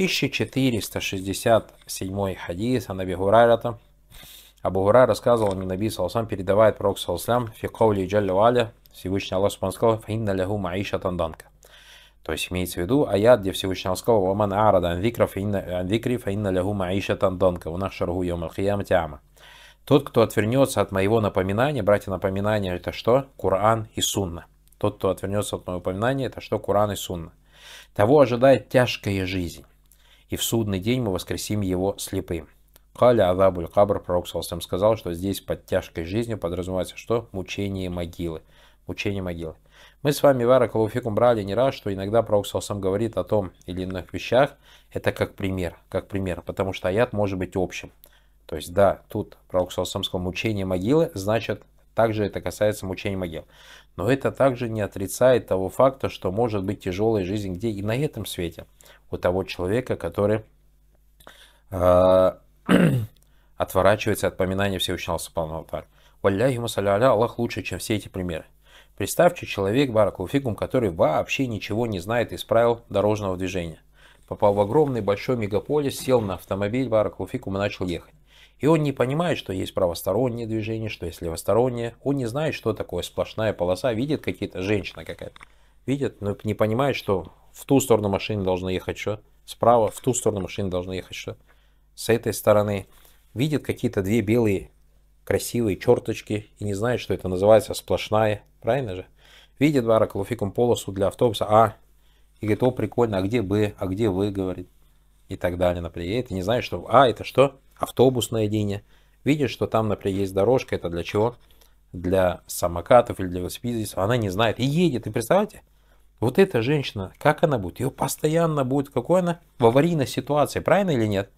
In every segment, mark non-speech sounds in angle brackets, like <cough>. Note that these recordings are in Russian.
1467 хадис о Наби Гурайрата. Абу Гурай рассказывал, мне Наби Салсам передавает пророк Салсам фикаули джалю аля, Всевышний Аллах Субхану сказал, фаинна лягу маиша танданка. То есть имеется в виду аят, где Всевышний Аллах сказал, ваман арада анвикра финна лягу маиша танданка, унах шаргу йом алхиям тяма. Тот, кто отвернется от моего напоминания, братья, напоминания это что? Коран и Сунна. Тот, кто отвернется от моего упоминания, это что? Коран и Сунна. Того ожидает тяжкая жизнь и в судный день мы воскресим его слепым. Каля Азабуль Кабр, пророк Саласам, сказал, что здесь под тяжкой жизнью подразумевается что? Мучение могилы. Мучение могилы. Мы с вами, Вара Калуфикум, брали не раз, что иногда пророк Саласам говорит о том или иных вещах, это как пример, как пример, потому что аят может быть общим. То есть, да, тут пророк Саласам сказал мучение могилы, значит также это касается мучений могил. Но это также не отрицает того факта, что может быть тяжелая жизнь где и на этом свете у того человека, который э, <clears throat> отворачивается от поминания Всевышнего Субхану Алтарь. Валляхи саляля, Аллах лучше, чем все эти примеры. Представьте, человек Баракулфикум, который вообще ничего не знает из правил дорожного движения. Попал в огромный большой мегаполис, сел на автомобиль Баракулфикум и начал ехать. И он не понимает, что есть правостороннее движение, что есть левостороннее. Он не знает, что такое сплошная полоса. Видит какие-то женщина какая-то. Видит, но не понимает, что в ту сторону машины должно ехать что. Справа в ту сторону машины должно ехать что. С этой стороны видит какие-то две белые красивые черточки и не знает, что это называется сплошная. Правильно же? Видит Барак Луфикум полосу для автобуса А. И говорит, о, прикольно, а где Б, а где В, говорит и так далее на приезд. Ты не знаешь, что А это что? Автобусная линия. Видишь, что там, например, есть дорожка, это для чего? Для самокатов или для велосипедистов. Она не знает. И едет, и представляете? Вот эта женщина, как она будет? Ее постоянно будет, какой она в аварийной ситуации, правильно или нет?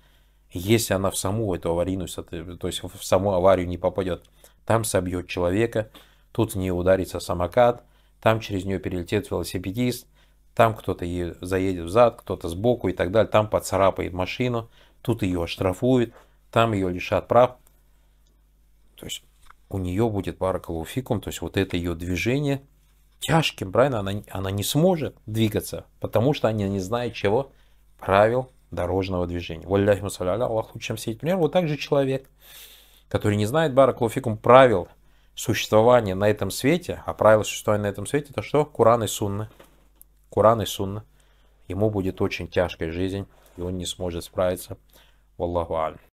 Если она в саму эту аварийную, то есть в саму аварию не попадет, там собьет человека, тут в нее ударится самокат, там через нее перелетит велосипедист – там кто-то заедет в кто-то сбоку и так далее. Там поцарапает машину, тут ее оштрафуют, там ее лишат прав. То есть у нее будет баракалуфикум, то есть вот это ее движение тяжким, правильно? Она, она не сможет двигаться, потому что она не знает чего? Правил дорожного движения. Валляхи мусаляля, Аллаху чем сеть. Пример, вот так же человек, который не знает баракалуфикум правил существования на этом свете, а правила существования на этом свете, это что? Куран и сунны. Куран и Сунна, ему будет очень тяжкая жизнь, и он не сможет справиться. Валлаху аль.